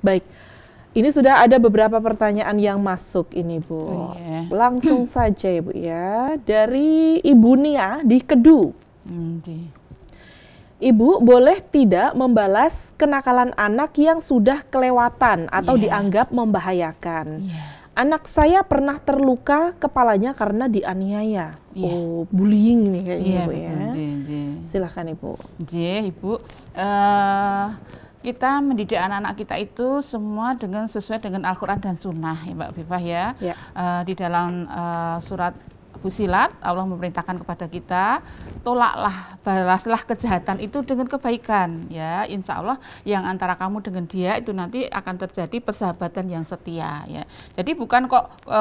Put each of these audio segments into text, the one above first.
Baik. Ini sudah ada beberapa pertanyaan yang masuk ini Bu. Oh, yeah. Langsung saja ya Bu ya. Dari Ibu Nia di Kedu. Ibu boleh tidak membalas kenakalan anak yang sudah kelewatan atau yeah. dianggap membahayakan. Yeah. Anak saya pernah terluka kepalanya karena dianiaya. Yeah. Oh, bullying nih kayaknya yeah, Bu ya. Betul, Silahkan Ibu. J, Ibu. Uh, kita mendidik anak-anak kita itu semua dengan sesuai dengan Al-Quran dan Sunnah, ya Mbak Bifah ya. ya. Uh, di dalam uh, surat fusilat Allah memerintahkan kepada kita tolaklah balaslah kejahatan itu dengan kebaikan ya insya Allah yang antara kamu dengan dia itu nanti akan terjadi persahabatan yang setia ya jadi bukan kok e,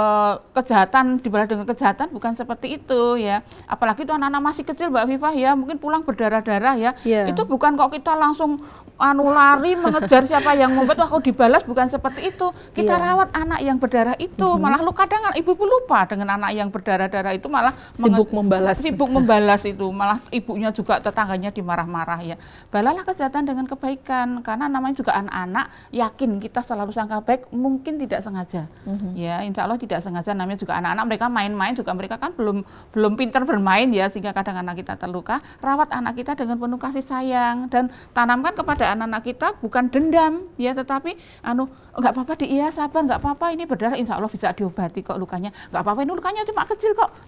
kejahatan dibalas dengan kejahatan bukan seperti itu ya apalagi itu anak-anak masih kecil Mbak Viva ya mungkin pulang berdarah-darah ya yeah. itu bukan kok kita langsung anu lari mengejar siapa yang membuat aku dibalas bukan seperti itu kita yeah. rawat anak yang berdarah itu mm -hmm. malah lu kadang ibu lupa dengan anak yang berdarah-darah Nah, itu malah sibuk membalas sibuk membalas itu malah ibunya juga tetangganya dimarah-marah ya balalah kejahatan dengan kebaikan karena namanya juga anak-anak yakin kita selalu sangka baik mungkin tidak sengaja mm-hmm. ya insya Allah tidak sengaja namanya juga anak-anak mereka main-main juga mereka kan belum belum pintar bermain ya sehingga kadang anak kita terluka rawat anak kita dengan penuh kasih sayang dan tanamkan kepada anak-anak kita bukan dendam ya tetapi anu nggak apa-apa iya sabar nggak apa-apa ini berdarah insya Allah bisa diobati kok lukanya nggak apa-apa ini lukanya cuma kecil kok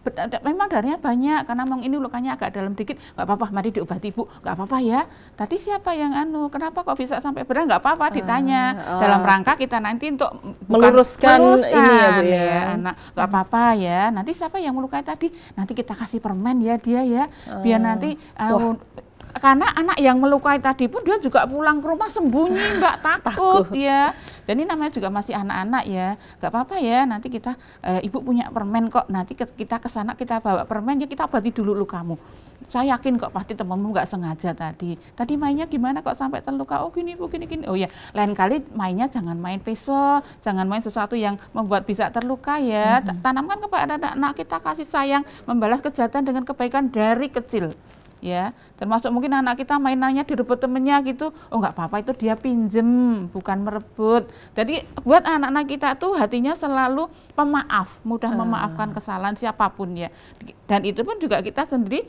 memang darahnya banyak karena memang ini lukanya agak dalam dikit nggak apa-apa mari diobati ibu nggak apa-apa ya tadi siapa yang anu kenapa kok bisa sampai berdarah nggak apa-apa ah, ditanya uh, uh. dalam rangka kita nanti untuk bukan, meluruskan, meluruskan ini ya bu ya, ya anak nggak hmm. apa-apa ya nanti siapa yang melukai tadi nanti kita kasih permen ya dia ya biar uh. nanti uh, karena anak yang melukai tadi pun dia juga pulang ke rumah sembunyi mbak takut, takut. ya dan namanya juga masih anak-anak ya nggak apa-apa ya nanti kita e, ibu punya permen kok nanti kita ke sana kita bawa permen ya kita obati dulu lukamu saya yakin kok pasti temanmu nggak sengaja tadi tadi mainnya gimana kok sampai terluka oh gini bu gini gini oh ya lain kali mainnya jangan main peso, jangan main sesuatu yang membuat bisa terluka ya mm -hmm. tanamkan kepada anak-anak kita kasih sayang membalas kejahatan dengan kebaikan dari kecil ya termasuk mungkin anak kita mainannya direbut temennya gitu oh nggak apa-apa itu dia pinjem bukan merebut jadi buat anak-anak kita tuh hatinya selalu pemaaf mudah ah. memaafkan kesalahan siapapun ya dan itu pun juga kita sendiri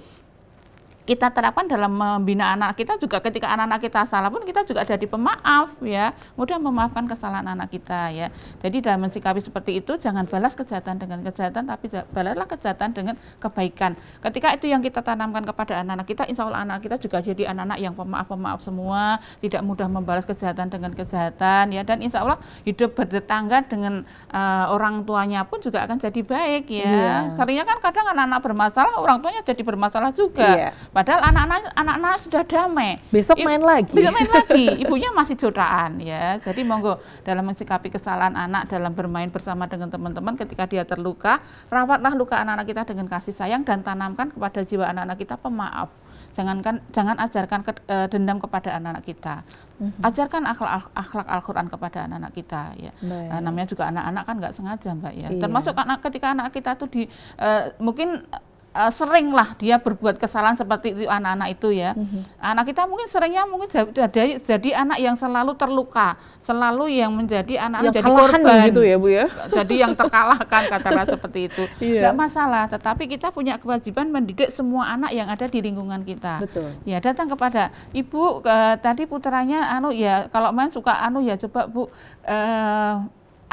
kita terapkan dalam membina anak kita juga ketika anak-anak kita salah pun kita juga jadi pemaaf ya mudah memaafkan kesalahan anak kita ya jadi dalam mensikapi seperti itu jangan balas kejahatan dengan kejahatan tapi balaslah kejahatan dengan kebaikan ketika itu yang kita tanamkan kepada anak-anak kita insya Allah anak kita juga jadi anak-anak yang pemaaf pemaaf semua tidak mudah membalas kejahatan dengan kejahatan ya dan insya Allah hidup bertetangga dengan uh, orang tuanya pun juga akan jadi baik ya yeah. seringnya kan kadang anak-anak bermasalah orang tuanya jadi bermasalah juga yeah Padahal anak-anak anak-anak sudah damai. Besok I main lagi. Besok main lagi. Ibunya masih jutaan ya. Jadi monggo dalam mensikapi kesalahan anak dalam bermain bersama dengan teman-teman ketika dia terluka, rawatlah luka anak-anak kita dengan kasih sayang dan tanamkan kepada jiwa anak-anak kita pemaaf. Jangankan jangan ajarkan ke, e, dendam kepada anak-anak kita. Mhm. Ajarkan akhlak akhlak Al-Qur'an kepada anak-anak kita ya. Baik. Eh, namanya juga anak-anak kan nggak sengaja, Mbak ya. Iya. Termasuk anak ketika anak kita tuh di e, mungkin uh, eh, seringlah dia berbuat kesalahan seperti itu anak-anak itu ya. Mm -hmm. Anak kita mungkin seringnya mungkin jadi jadi anak yang selalu terluka, selalu yang menjadi anak yang jadi korban gitu ya, Bu ya. Jadi yang terkalahkan katakan seperti itu. Tidak iya. yeah. masalah, tetapi kita punya kewajiban mendidik semua anak yang ada di lingkungan kita. Betul. Ya, datang kepada Ibu uh, tadi putranya anu ya kalau main suka anu ya coba Bu uh,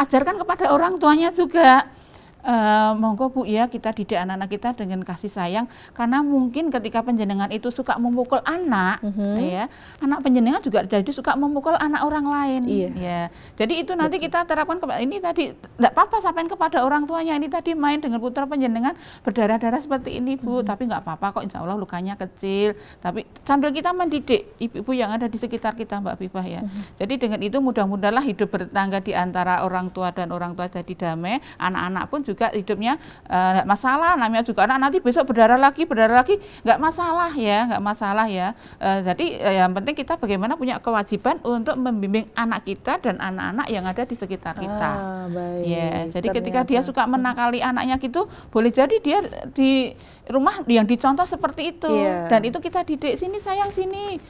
ajarkan kepada orang tuanya juga Uh, monggo Bu ya kita didik anak-anak kita dengan kasih sayang karena mungkin ketika penjenengan itu suka memukul anak mm -hmm. ya anak penjenengan juga jadi suka memukul anak orang lain iya. ya jadi itu nanti Betul. kita terapkan kepada ini tadi tidak apa-apa sampaikan kepada orang tuanya ini tadi main dengan putra penjenengan berdarah-darah seperti ini Bu mm -hmm. tapi nggak apa-apa kok Insya Allah lukanya kecil tapi sambil kita mendidik ibu-ibu yang ada di sekitar kita Mbak Bibah ya mm -hmm. jadi dengan itu mudah-mudahlah hidup bertangga di antara orang tua dan orang tua jadi damai anak-anak pun juga hidupnya nggak uh, eh, masalah namanya juga anak nanti besok berdarah lagi berdarah lagi nggak masalah ya nggak masalah ya uh, jadi uh, yang penting kita bagaimana punya kewajiban untuk membimbing anak kita dan anak-anak yang ada di sekitar ah, kita ah, baik. ya jadi Ternyata. ketika dia suka menakali anaknya gitu boleh jadi dia di rumah yang dicontoh seperti itu yeah. dan itu kita didik sini sayang sini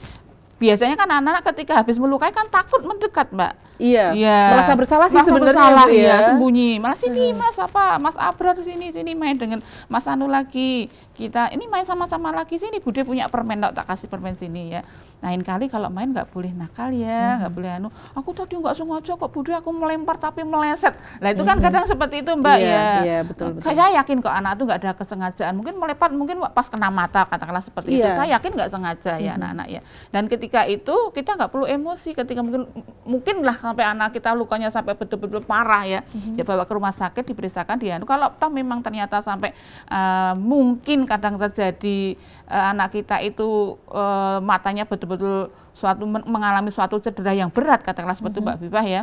biasanya kan anak-anak ketika habis melukai kan takut mendekat mbak iya ya. merasa bersalah sih sebenarnya bersalah ya. ya sembunyi malah sini hmm. mas apa mas Abrar sini sini main dengan mas Anu lagi kita ini main sama-sama lagi sini Bude punya permen tak kasih permen sini ya lain kali kalau main nggak boleh nakal ya hmm. nggak hmm. boleh anu aku tadi nggak sengaja kok Bude aku melempar tapi meleset lah itu kan hmm. kadang seperti itu mbak iya, ya iya, betul, betul. saya yakin kok anak itu nggak ada kesengajaan mungkin melepat mungkin pas kena mata katakanlah seperti iya. itu saya yakin nggak sengaja ya hmm. anak-anak ya dan ketika ketika itu kita nggak perlu emosi ketika mungkin mungkinlah sampai anak kita lukanya sampai betul-betul parah ya mm-hmm. ya bawa ke rumah sakit diperiksakan dia anu. kalau toh memang ternyata sampai uh, mungkin kadang terjadi uh, anak kita itu uh, matanya betul-betul suatu mengalami suatu cedera yang berat katakanlah seperti mm-hmm. Mbak Bibah ya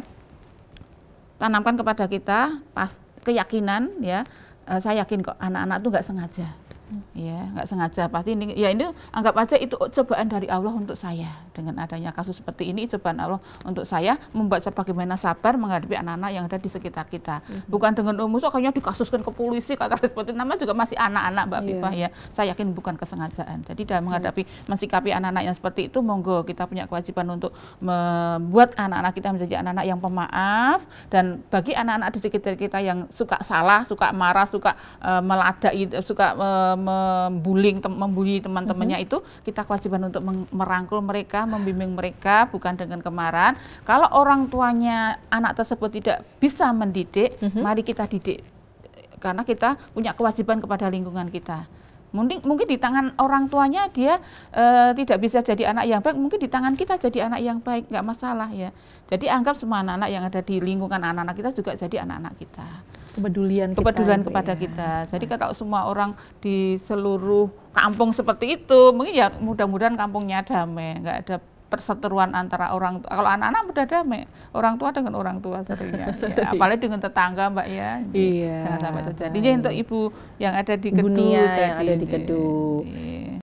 tanamkan kepada kita pas keyakinan ya uh, saya yakin kok anak-anak itu nggak sengaja ya nggak sengaja pasti ini ya ini anggap aja itu cobaan dari Allah untuk saya dengan adanya kasus seperti ini cobaan Allah untuk saya membuat saya bagaimana sabar menghadapi anak-anak yang ada di sekitar kita hmm bukan dengan umum oh, soalnya dikasuskan ke polisi kata seperti nama juga masih anak-anak Mbak yeah. Pipa ya saya yakin bukan kesengajaan jadi dalam iya. menghadapi mensikapi anak-anak yang seperti itu monggo kita punya kewajiban untuk membuat anak-anak kita menjadi anak-anak yang pemaaf dan bagi anak-anak di sekitar kita yang suka salah suka marah suka uh, eh, meladak suka uh, membuling tem membuli teman-temannya mm -hmm. itu kita kewajiban untuk merangkul mereka, membimbing mereka bukan dengan kemarahan. Kalau orang tuanya anak tersebut tidak bisa mendidik, mm -hmm. mari kita didik karena kita punya kewajiban kepada lingkungan kita mungkin mungkin di tangan orang tuanya dia e, tidak bisa jadi anak yang baik mungkin di tangan kita jadi anak yang baik nggak masalah ya jadi anggap semua anak-anak yang ada di lingkungan anak-anak kita juga jadi anak-anak kita kepedulian kepedulian kita, kepada ya. kita. Jadi kan kalau semua orang di seluruh kampung seperti itu, mungkin ya mudah-mudahan kampungnya damai, nggak ada perseteruan antara orang tua. Kalau anak-anak udah damai, orang tua dengan orang tua seringnya. ya, apalagi dengan tetangga, Mbak ya. Jadi, iya. Jangan sampai terjadi. Jadi untuk ibu yang ada di kedua, yang ada di kedua. Iya.